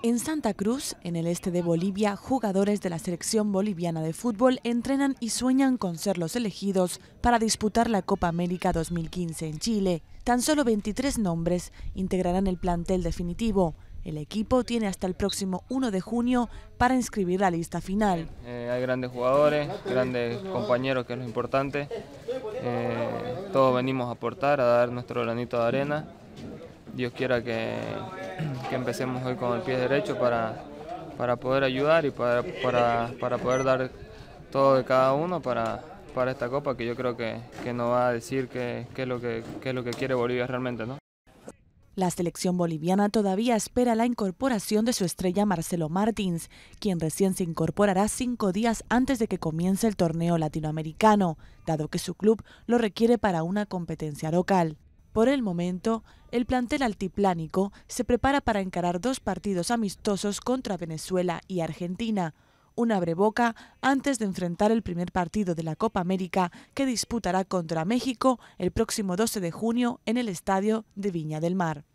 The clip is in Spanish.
En Santa Cruz, en el este de Bolivia, jugadores de la selección boliviana de fútbol entrenan y sueñan con ser los elegidos para disputar la Copa América 2015 en Chile. Tan solo 23 nombres integrarán el plantel definitivo. El equipo tiene hasta el próximo 1 de junio para inscribir la lista final. Eh, hay grandes jugadores, grandes compañeros, que es lo importante. Eh, todos venimos a aportar, a dar nuestro granito de arena. Dios quiera que que empecemos hoy con el pie derecho para, para poder ayudar y para, poder dar todo de cada uno para, para esta copa que yo creo que, que va a decir qué es, lo que, lo que quiere Bolivia realmente. ¿no? La selección boliviana todavía espera la incorporación de su estrella Marcelo Martins, quien recién se incorporará cinco días antes de que comience el torneo latinoamericano, dado que su club lo requiere para una competencia local. Por el momento, el plantel altiplánico se prepara para encarar dos partidos amistosos contra Venezuela y Argentina, una boca antes de enfrentar el primer partido de la Copa América que disputará contra México el próximo 12 de junio en el Estadio de Viña del Mar.